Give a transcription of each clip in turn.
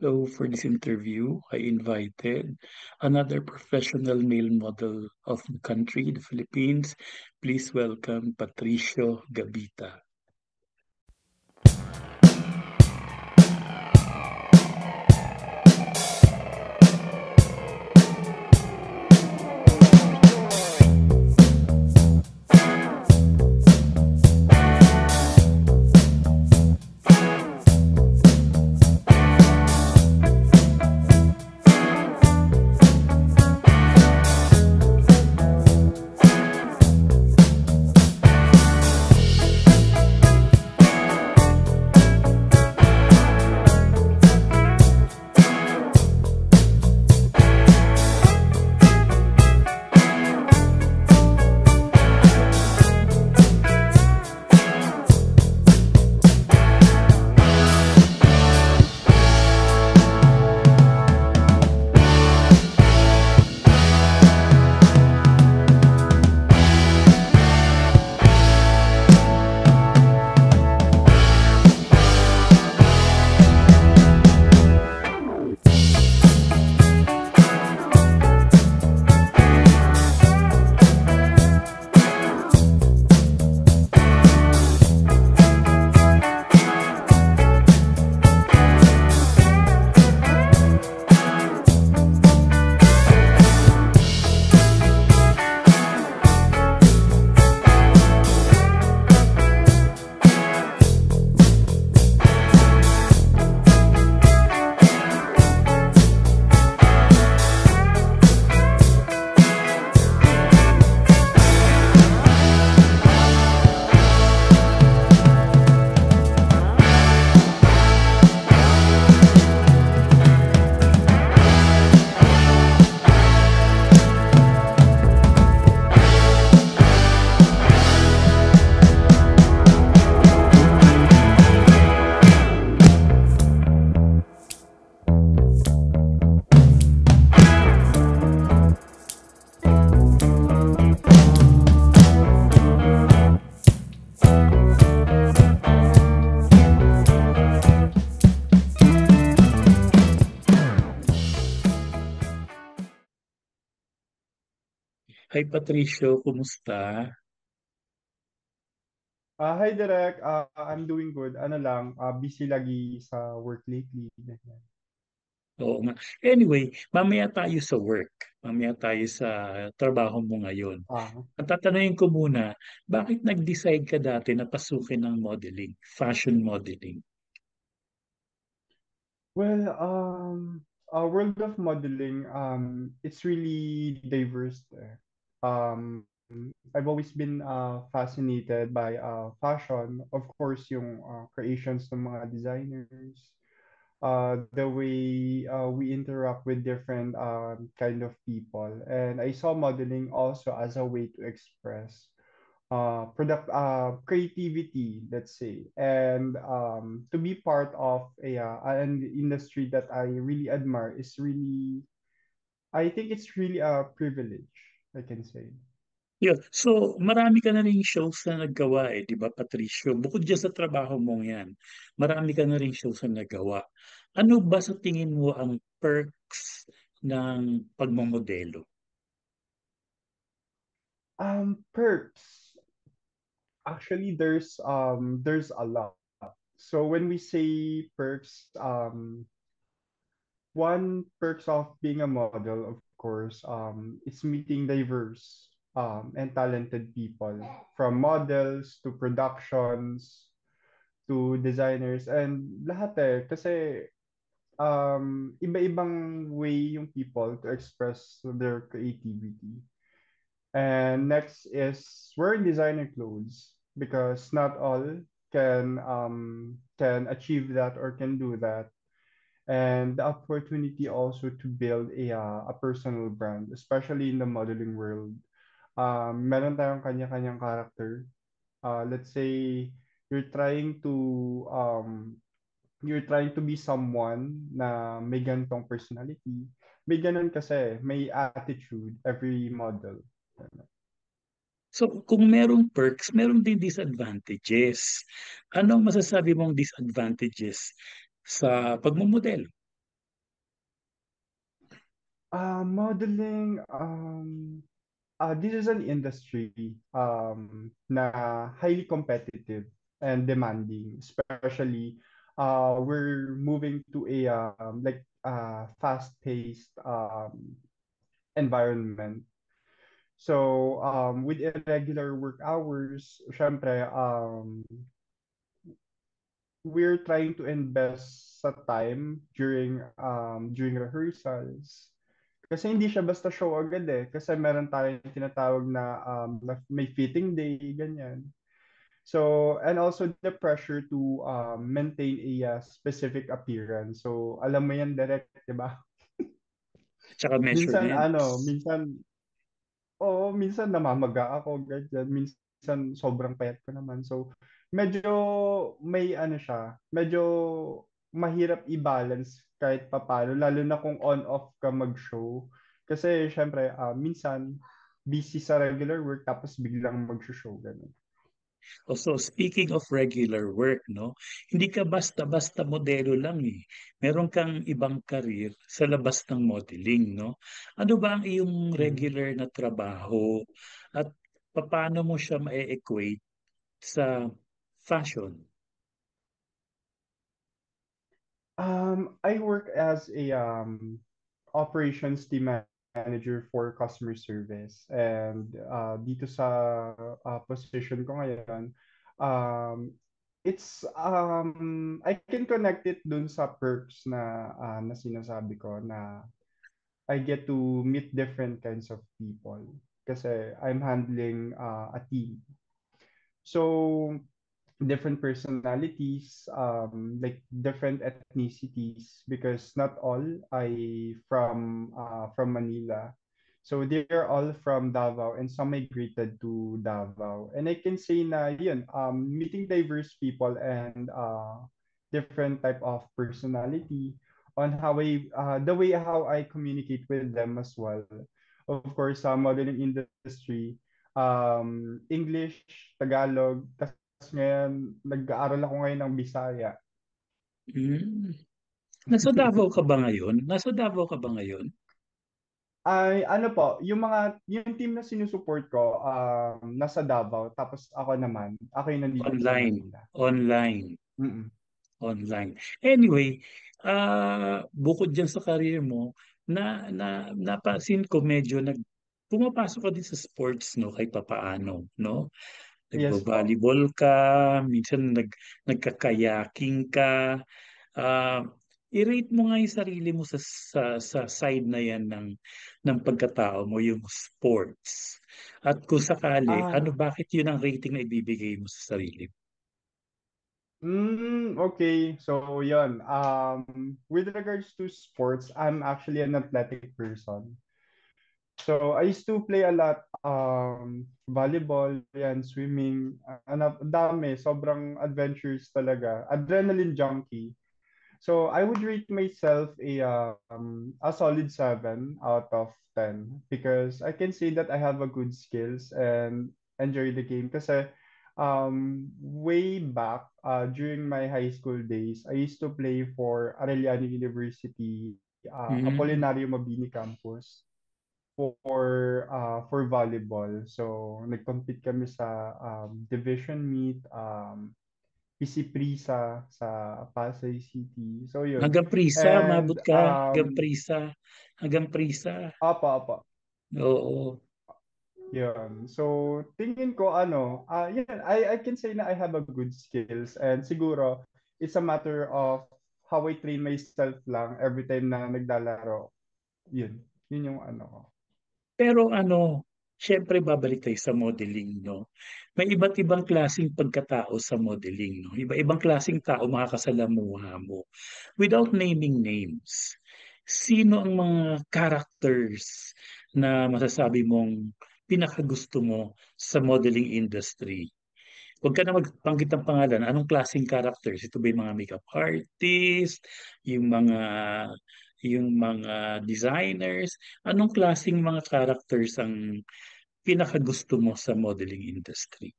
So for this interview, I invited another professional male model of the country, the Philippines. Please welcome Patricio Gabita. Hi Patricio, kumusta? Ah, hi Derek. Ah, I'm doing good. Ano lang, ah, busy lagi sa work lately. Ganyan. Oo nga. Anyway, mamaya tayo sa work. Mamaya tayo sa trabaho mo ngayon. Ah, Ang tatanungin ko muna, bakit nag-decide ka dati na pasukin ng modeling, fashion modeling? well, um, uh, world of modeling, um, it's really diverse there. um, I've always been uh, fascinated by uh, fashion. Of course, yung uh, creations ng mga designers, uh, the way uh, we interact with different um, kind of people. And I saw modeling also as a way to express uh, product uh, creativity, let's say, and um, to be part of a uh, an industry that I really admire is really, I think it's really a privilege I can say. Yeah. So, marami ka na rin shows na naggawa eh, di ba Patricio? Bukod dyan sa trabaho mo yan, marami ka na rin shows na naggawa. Ano ba sa tingin mo ang perks ng pagmamodelo? Um, perks. Actually, there's um there's a lot. So when we say perks, um, one perks of being a model, of course, um, it's meeting diverse um, and talented people from models to productions to designers and lahat eh. Kasi um, iba-ibang way yung people to express their creativity. And next is wearing designer clothes because not all can um, can achieve that or can do that. and the opportunity also to build a, uh, a personal brand, especially in the modeling world. Um, meron tayong kanya-kanyang character. Uh, let's say you're trying to um, you're trying to be someone na may ganitong personality. May ganun kasi, may attitude every model. So kung merong perks, meron din disadvantages. Ano masasabi mong disadvantages sa pagmumodelo? Uh, ah, modeling, um, uh, this is an industry um, na highly competitive and demanding, especially uh, we're moving to a uh, like uh, fast-paced um, environment. So um, with irregular work hours, syempre, um, we're trying to invest sa time during um during rehearsals. Kasi hindi siya basta show agad eh. Kasi meron tayong tinatawag na um, may fitting day, ganyan. So, and also the pressure to um, maintain a uh, specific appearance. So, alam mo yan direct, di ba? Tsaka measurements. Minsan, ano, minsan, oo, oh, minsan namamaga ako, ganyan. Minsan, minsan sobrang payat ko naman. So, medyo may ano siya, medyo mahirap i-balance kahit papalo, lalo na kung on-off ka mag-show. Kasi, syempre, uh, minsan, busy sa regular work, tapos biglang mag-show, ganun. Oh, so speaking of regular work, no, hindi ka basta-basta modelo lang eh. Meron kang ibang career sa labas ng modeling, no? Ano ba ang iyong hmm. regular na trabaho at paano mo siya ma-equate sa fashion? Um, I work as a um, operations team manager for customer service and uh, dito sa uh, position ko ngayon um, it's um, I can connect it dun sa perks na uh, na sinasabi ko na I get to meet different kinds of people kasi I'm handling uh, a team. So different personalities, um, like different ethnicities, because not all I from uh, from Manila. So they're all from Davao and some migrated to Davao. And I can say na yun, um, meeting diverse people and uh, different type of personality on how I, uh, the way how I communicate with them as well of course sa modeling industry, um, English, Tagalog, tapos ngayon nag-aaral ako ngayon ng Bisaya. Mm. Nasa Davao ka ba ngayon? Nasa Davao ka ba ngayon? Ay, ano po, yung mga yung team na sinusuport ko um nasa Davao tapos ako naman, ako yung nandito online. Online. Mm-mm. Online. Anyway, uh, bukod diyan sa career mo, na, na napansin ko medyo nag pumapasok ka din sa sports no kay papaano no nagbo-volleyball ka minsan nag nagkakayaking ka uh, i-rate mo nga yung sarili mo sa, sa sa side na yan ng ng pagkatao mo yung sports at kung sakali ah. ano bakit yun ang rating na ibibigay mo sa sarili mo Mm, okay, so yun. Um, with regards to sports, I'm actually an athletic person. So I used to play a lot um volleyball and swimming. Ano, dami, sobrang adventures talaga. Adrenaline junkie. So I would rate myself a um a solid 7 out of 10 because I can say that I have a good skills and enjoy the game kasi um, way back uh, during my high school days, I used to play for Arellano University, uh, mm-hmm. Apolinario Mabini campus for uh, for volleyball. So, nag-compete kami sa um, division meet, um, PC Prisa sa Pasay City. So, yun. Hanggang Prisa, And, mabot ka. Um, hanggang Prisa. Hanggang Prisa. Apa, apa. Oo. Yun. So, tingin ko ano, uh, ah, yun, I, I can say na I have a good skills and siguro it's a matter of how I train myself lang every time na nagdalaro. Yun. Yun yung ano ko. Pero ano, syempre babalik tayo sa modeling, no? May iba't ibang klasing pagkatao sa modeling, no? Iba-ibang klasing tao makakasalamuha mo. Without naming names, sino ang mga characters na masasabi mong pinakagusto mo sa modeling industry? Huwag ka na magpanggit ng pangalan. Anong klaseng characters? Ito ba yung mga makeup artist? Yung mga yung mga designers? Anong klaseng mga characters ang pinakagusto mo sa modeling industry?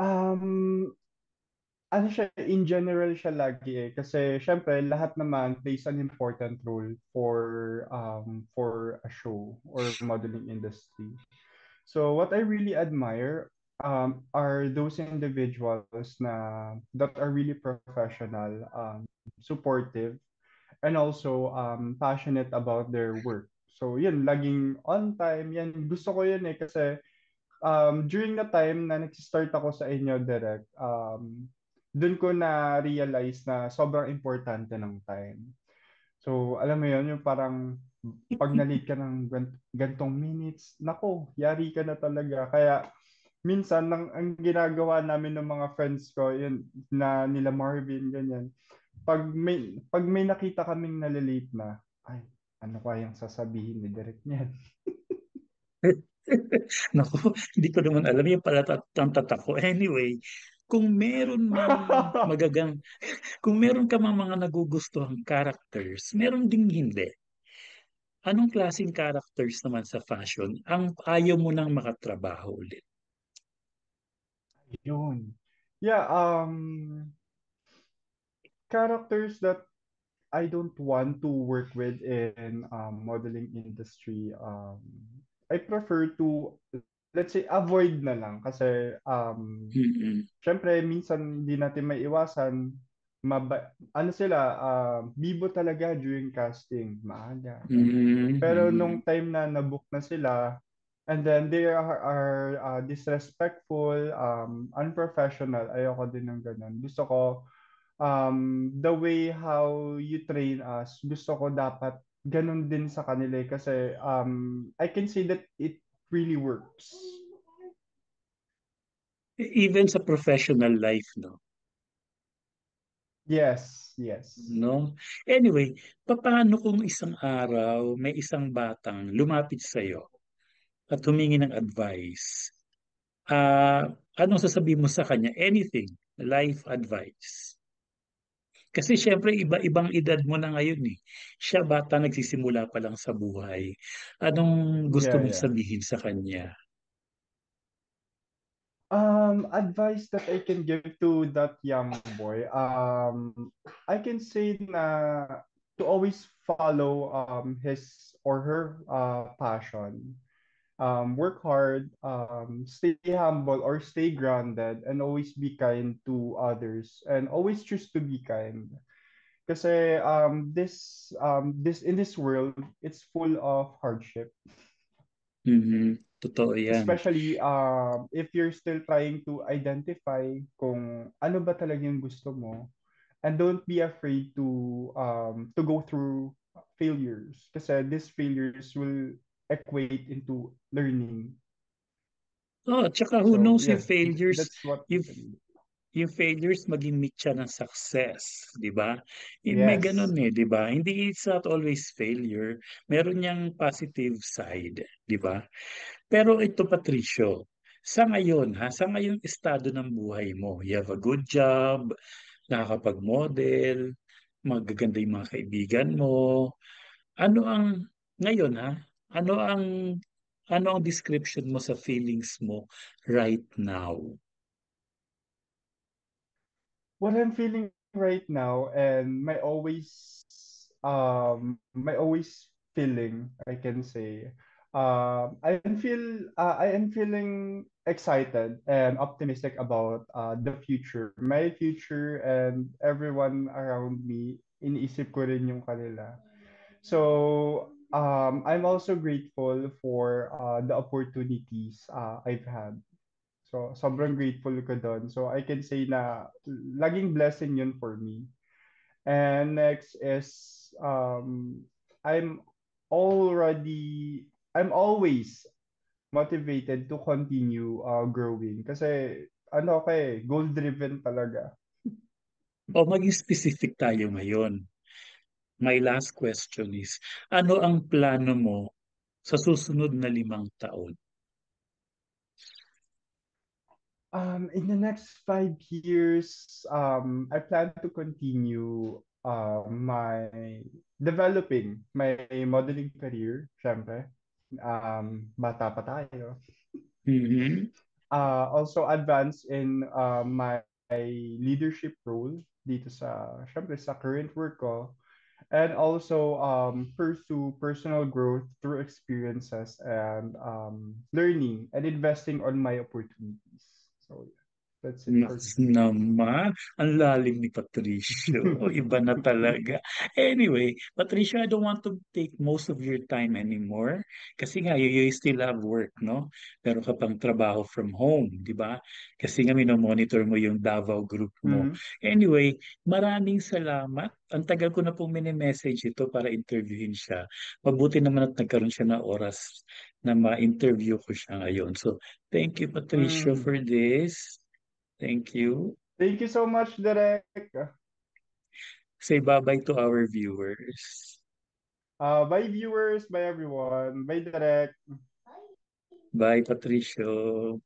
Um, ano siya, in general siya lagi eh. Kasi syempre, lahat naman plays an important role for um for a show or modeling industry. So what I really admire um are those individuals na that are really professional, um supportive and also um passionate about their work. So yun, laging on time. Yan gusto ko yun eh kasi um during the time na nag-start ako sa inyo direct, um doon ko na realize na sobrang importante ng time. So, alam mo yon yung parang pag nalit ka ng gantong minutes, nako, yari ka na talaga. Kaya minsan nang ang ginagawa namin ng mga friends ko yun na nila Marvin ganyan pag may pag may nakita kaming nalilate na ay ano kayang sasabihin ni Derek niyan Naku, hindi ko naman alam yung pala tatatako. Anyway, kung meron man magagang kung meron ka mang mga nagugustuhang characters, meron ding hindi. Anong klaseng characters naman sa fashion ang ayaw mo nang makatrabaho ulit? Yun. Yeah, um characters that I don't want to work with in um, modeling industry um I prefer to let's say avoid na lang kasi um syempre minsan hindi natin maiiwasan maba- ano sila uh, bibo talaga during casting maaga mm-hmm. pero nung time na nabook na sila and then they are, are uh, disrespectful um unprofessional ayoko din ng ganun gusto ko um the way how you train us gusto ko dapat ganun din sa kanila eh. kasi um I can see that it really works. E, even sa professional life, no? Yes, yes. No? Anyway, paano kung isang araw may isang batang lumapit sa iyo at humingi ng advice? Uh, anong sasabihin mo sa kanya? Anything, life advice. Kasi syempre iba-ibang edad mo na ngayon eh. Siya bata nagsisimula pa lang sa buhay. Anong gusto Yeah, mong yeah. sabihin sa kanya? Um, advice that I can give to that young boy. Um, I can say na to always follow um his or her uh passion. um, work hard, um, stay humble or stay grounded, and always be kind to others, and always choose to be kind. because um, this um, this in this world, it's full of hardship. Mm-hmm. Totoo yan. Especially um, if you're still trying to identify kung ano ba talaga yung gusto mo and don't be afraid to um, to go through failures because these failures will equate into learning. Oh, tsaka who so, knows yes, if failures, that's what if, yung failures maging meet siya ng success, di ba? Eh, yes. May ganun eh, di ba? Hindi it's not always failure. Meron niyang positive side, di ba? Pero ito Patricio, sa ngayon ha, sa ngayon estado ng buhay mo, you have a good job, nakakapag-model, magaganda yung mga kaibigan mo. Ano ang ngayon ha, ano ang ano ang description mo sa feelings mo right now? What I'm feeling right now and my always um my always feeling I can say um uh, I feel uh, I am feeling excited and optimistic about uh, the future my future and everyone around me iniisip ko rin yung kanila so um, I'm also grateful for uh, the opportunities uh, I've had. So, sobrang grateful ko doon. So, I can say na laging blessing yun for me. And next is um, I'm already, I'm always motivated to continue uh, growing. Kasi ano kay, eh, goal-driven talaga. O maging specific tayo ngayon my last question is, ano ang plano mo sa susunod na limang taon? Um, in the next five years, um, I plan to continue uh, my developing my modeling career, syempre. Um, bata pa tayo. Mm-hmm. Uh, also advance in uh, my leadership role dito sa, syempre, sa current work ko. and also um, pursue personal growth through experiences and um, learning and investing on my opportunities. So, yeah. That's it. Nak- naman, ang lalim ni Patricio. Iba na talaga. Anyway, Patricio, I don't want to take most of your time anymore. Kasi nga, you, still have work, no? Pero ka pang trabaho from home, di ba? Kasi nga, monitor mo yung Davao group mo. Mm-hmm. Anyway, maraming salamat. Ang tagal ko na pong mini-message ito para interviewin siya. Mabuti naman at nagkaroon siya na oras na ma-interview ko siya ngayon. So, thank you, Patricio, mm. for this. Thank you. Thank you so much, Derek. Say bye-bye to our viewers. Uh, bye viewers, bye everyone. Bye Derek. Bye, bye Patricio.